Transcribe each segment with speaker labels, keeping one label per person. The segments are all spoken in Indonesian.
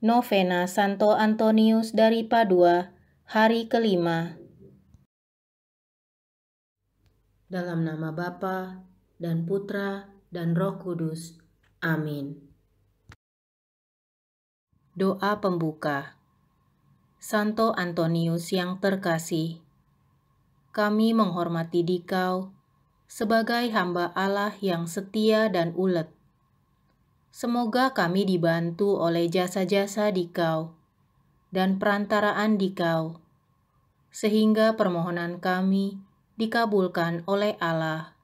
Speaker 1: Novena Santo Antonius dari Padua, hari kelima. Dalam nama Bapa dan Putra dan Roh Kudus. Amin. Doa pembuka. Santo Antonius yang terkasih, kami menghormati dikau sebagai hamba Allah yang setia dan ulet Semoga kami dibantu oleh jasa-jasa dikau dan perantaraan dikau, sehingga permohonan kami dikabulkan oleh Allah.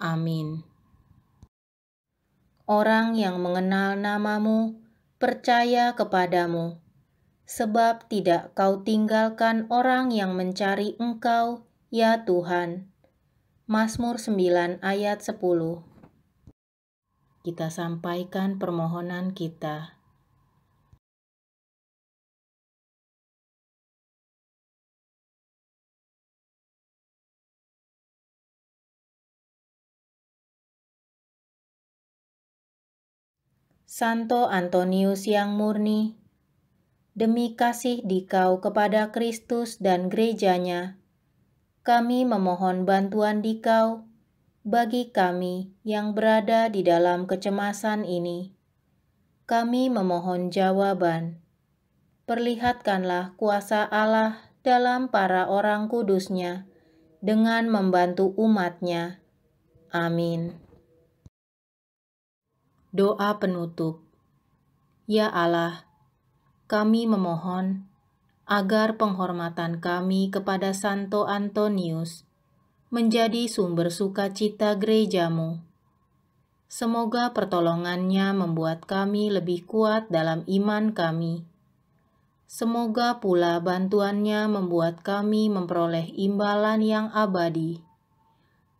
Speaker 1: Amin. Orang yang mengenal namamu percaya kepadamu, sebab tidak kau tinggalkan orang yang mencari engkau, ya Tuhan. Mazmur 9 ayat 10 kita sampaikan permohonan kita. Santo Antonius yang murni, demi kasih dikau kepada Kristus dan gerejanya, kami memohon bantuan di kau bagi kami yang berada di dalam kecemasan ini. Kami memohon jawaban. Perlihatkanlah kuasa Allah dalam para orang kudusnya dengan membantu umatnya. Amin. Doa penutup Ya Allah, kami memohon agar penghormatan kami kepada Santo Antonius – menjadi sumber sukacita gerejamu. Semoga pertolongannya membuat kami lebih kuat dalam iman kami. Semoga pula bantuannya membuat kami memperoleh imbalan yang abadi.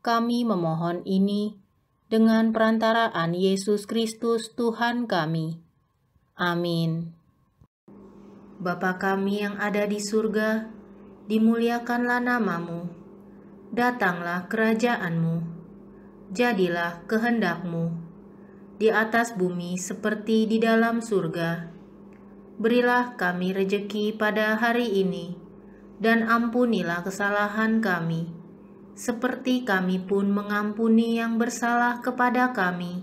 Speaker 1: Kami memohon ini dengan perantaraan Yesus Kristus Tuhan kami. Amin. Bapa kami yang ada di surga, dimuliakanlah namamu datanglah kerajaanmu, jadilah kehendakmu, di atas bumi seperti di dalam surga. Berilah kami rejeki pada hari ini, dan ampunilah kesalahan kami, seperti kami pun mengampuni yang bersalah kepada kami.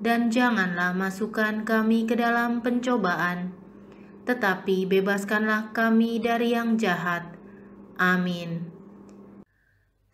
Speaker 1: Dan janganlah masukkan kami ke dalam pencobaan, tetapi bebaskanlah kami dari yang jahat. Amin.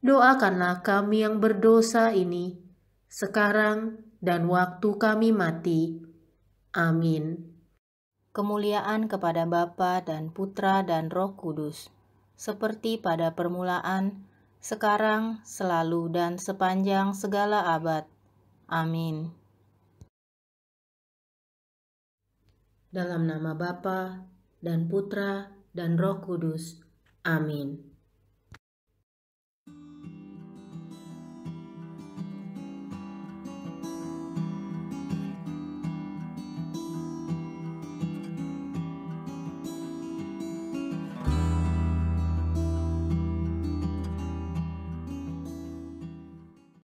Speaker 1: doakanlah kami yang berdosa ini, sekarang dan waktu kami mati. Amin. Kemuliaan kepada Bapa dan Putra dan Roh Kudus, seperti pada permulaan, sekarang, selalu, dan sepanjang segala abad. Amin. Dalam nama Bapa dan Putra dan Roh Kudus. Amin.